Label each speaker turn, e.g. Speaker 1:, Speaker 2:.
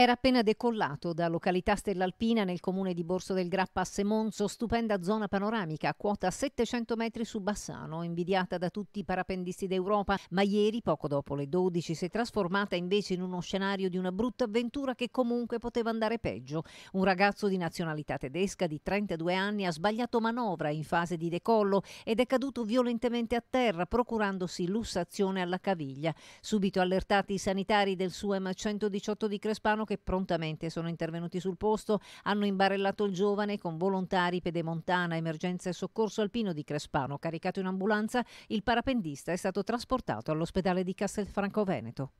Speaker 1: Era appena decollato da località Stellalpina nel comune di Borso del Grappa a Semonzo, stupenda zona panoramica, quota 700 metri su Bassano, invidiata da tutti i parapendisti d'Europa, ma ieri, poco dopo le 12, si è trasformata invece in uno scenario di una brutta avventura che comunque poteva andare peggio. Un ragazzo di nazionalità tedesca di 32 anni ha sbagliato manovra in fase di decollo ed è caduto violentemente a terra, procurandosi lussazione alla caviglia. Subito allertati i sanitari del SUEM 118 di Crespano che prontamente sono intervenuti sul posto, hanno imbarellato il giovane con volontari pedemontana, emergenza e soccorso alpino di Crespano. Caricato in ambulanza, il parapendista è stato trasportato all'ospedale di Castelfranco Veneto.